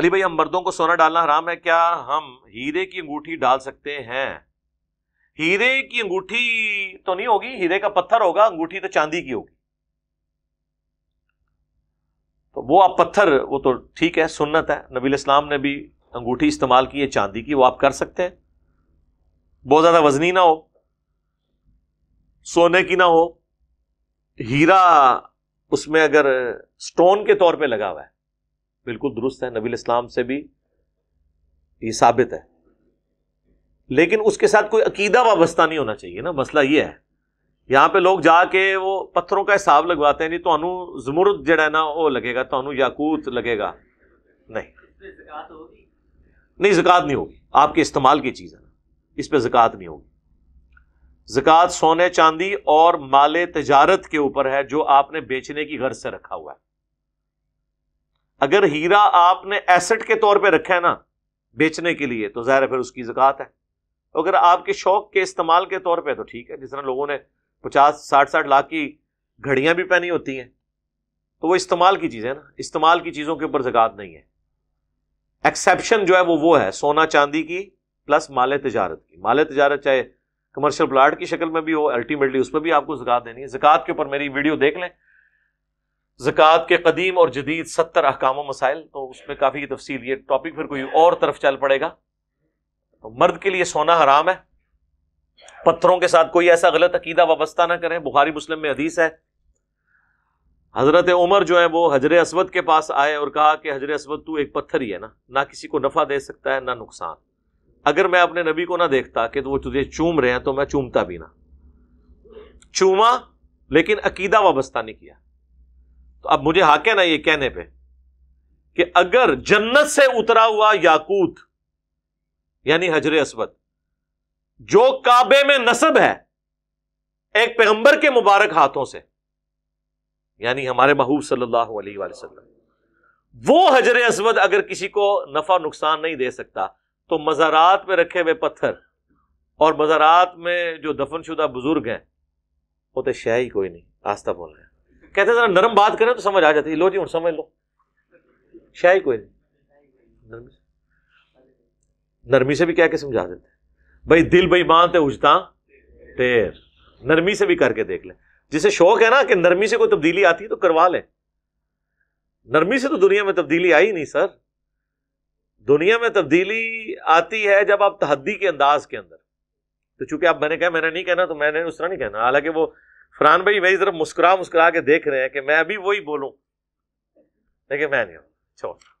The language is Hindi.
अली भाई हम मर्दों को सोना डालना हराम है क्या हम हीरे की अंगूठी डाल सकते हैं हीरे की अंगूठी तो नहीं होगी हीरे का पत्थर होगा अंगूठी तो चांदी की होगी तो वो आप पत्थर वो तो ठीक है सुन्नत है नबी इस्लाम ने भी अंगूठी इस्तेमाल की है चांदी की वो आप कर सकते हैं बहुत ज्यादा वजनी ना हो सोने की ना हो हीरा उसमें अगर स्टोन के तौर पे लगा हुआ है बिल्कुल दुरुस्त है नबी इस्लाम से भी ये साबित है लेकिन उसके साथ कोई अकीदा वाबस्ता नहीं होना चाहिए ना मसला ये है यहाँ पे लोग जाके वो पत्थरों का हिसाब लगवाते हैं जी तो जमुरद जड़ा है ना वो लगेगा तो याकूत लगेगा नहीं नहीं जक़ात नहीं होगी आपके इस्तेमाल की चीज़ है ना इस पर जक़ात नहीं होगी जक़ात सोने चांदी और माले तजारत के ऊपर है जो आपने बेचने की गर्ज से रखा हुआ है अगर हीरा आपने एसेट के तौर पर रखा है ना बेचने के लिए तो जहर फिर उसकी जक़ात है अगर आपके शौक के इस्तेमाल के तौर पर तो ठीक है जिस तरह लोगों ने पचास साठ साठ लाख की घड़ियां भी पहनी होती हैं तो वो इस्तेमाल की चीजें ना इस्तेमाल की चीज़ों के ऊपर जक़ात नहीं है एक्सेप्शन जो है वो वो है सोना चांदी की प्लस माले तजारत की माले तजारत चाहे कमर्शियल प्लाट की शक्ल में भी हो अल्टीमेटली उसमें भी आपको जक़ात देनी है जक़ात के ऊपर मेरी वीडियो देख लें ज़क़़त के कदीम और जदीद सत्तर अहकाम मसाइल तो उसमें काफ़ी तफसील ये टॉपिक फिर कोई और तरफ चल पड़ेगा तो मर्द के लिए सोना हराम है पत्थरों के साथ कोई ऐसा गलत अकीदा वाबस्ता ना करें बुखारी मुस्लिम में हदीस है हज़रत उमर जो है वो हजर असवद के पास आए और कहा कि हजर असवद तू एक पत्थर ही है ना ना किसी को नफ़ा दे सकता है ना नुकसान अगर मैं अपने नबी को ना देखता कि वो तुझे चूम रहे हैं तो मैं चूमता भी ना चूमा लेकिन अकीदा वाबस्ता नहीं किया तो अब मुझे हक हाँ है ना ये कहने पे कि अगर जन्नत से उतरा हुआ याकूत यानी हजर असवद जो काबे में नसब है एक पैगंबर के मुबारक हाथों से यानी हमारे महबूब सल्लल्लाहु अलैहि वसल्लम वो हजर असवद अगर किसी को नफा नुकसान नहीं दे सकता तो मज़ारात में रखे हुए पत्थर और मज़ारात में जो दफनशुदा बुजुर्ग हैं वो तो शह ही कोई नहीं आस्था बोल रहे हैं कहते जरा नरम बात करें तो समझ आ जाती है लो जी हूँ समझ लो शाय कोई नहीं नरमी से नरमी से भी क्या के समझा देते हैं भाई दिल बेईमान थे उजता टेर नरमी से भी करके देख ले जिसे शौक है ना कि नरमी से कोई तब्दीली आती है तो करवा ले नरमी से तो दुनिया में तब्दीली आई नहीं सर दुनिया में तब्दीली आती है जब आप तहदी के अंदाज के अंदर तो चूंकि आप मैंने कहा मैंने नहीं कहना तो मैंने उस तरह नहीं कहना हालांकि वो फरहान भाई मेरी तरफ मुस्कुरा मुस्कुरा के देख रहे हैं कि मैं अभी वही बोलूं लेकिन मैं नहीं छोड़